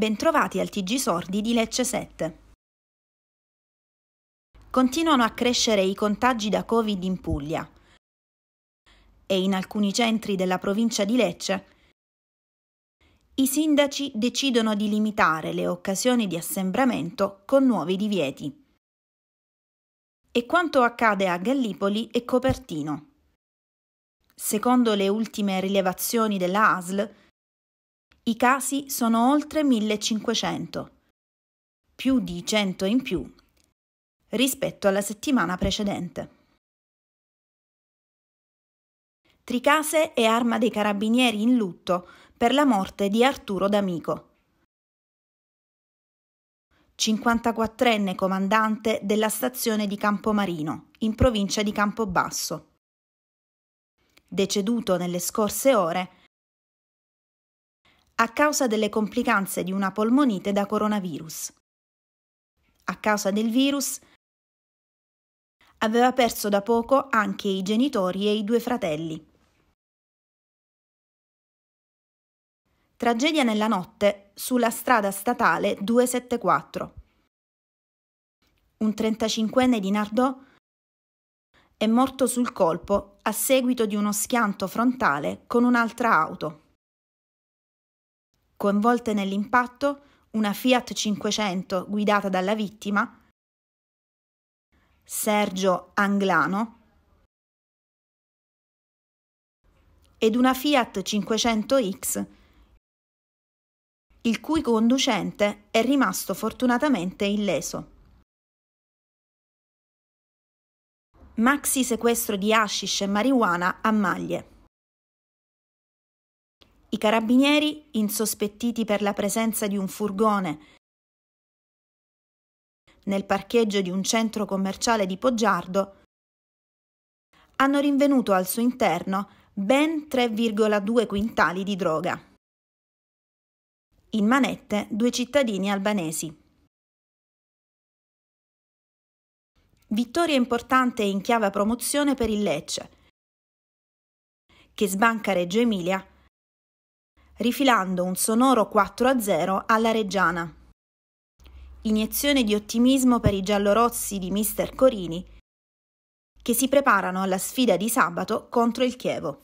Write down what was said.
Bentrovati al TG Sordi di Lecce 7. Continuano a crescere i contagi da Covid in Puglia e in alcuni centri della provincia di Lecce i sindaci decidono di limitare le occasioni di assembramento con nuovi divieti. E quanto accade a Gallipoli e Copertino? Secondo le ultime rilevazioni della ASL, i casi sono oltre 1500, più di 100 in più rispetto alla settimana precedente. Tricase è arma dei carabinieri in lutto per la morte di Arturo D'Amico. 54enne comandante della stazione di Campomarino, in provincia di Campobasso. Deceduto nelle scorse ore a causa delle complicanze di una polmonite da coronavirus. A causa del virus aveva perso da poco anche i genitori e i due fratelli. Tragedia nella notte sulla strada statale 274. Un 35enne di Nardò è morto sul colpo a seguito di uno schianto frontale con un'altra auto coinvolte nell'impatto, una Fiat 500 guidata dalla vittima, Sergio Anglano, ed una Fiat 500X, il cui conducente è rimasto fortunatamente illeso. Maxi sequestro di hashish e marijuana a maglie. I carabinieri, insospettiti per la presenza di un furgone nel parcheggio di un centro commerciale di Poggiardo, hanno rinvenuto al suo interno ben 3,2 quintali di droga. In manette due cittadini albanesi. Vittoria importante in chiave promozione per il Lecce, che sbanca Reggio Emilia rifilando un sonoro 4-0 alla Reggiana. Iniezione di ottimismo per i giallorossi di mister Corini, che si preparano alla sfida di sabato contro il Chievo.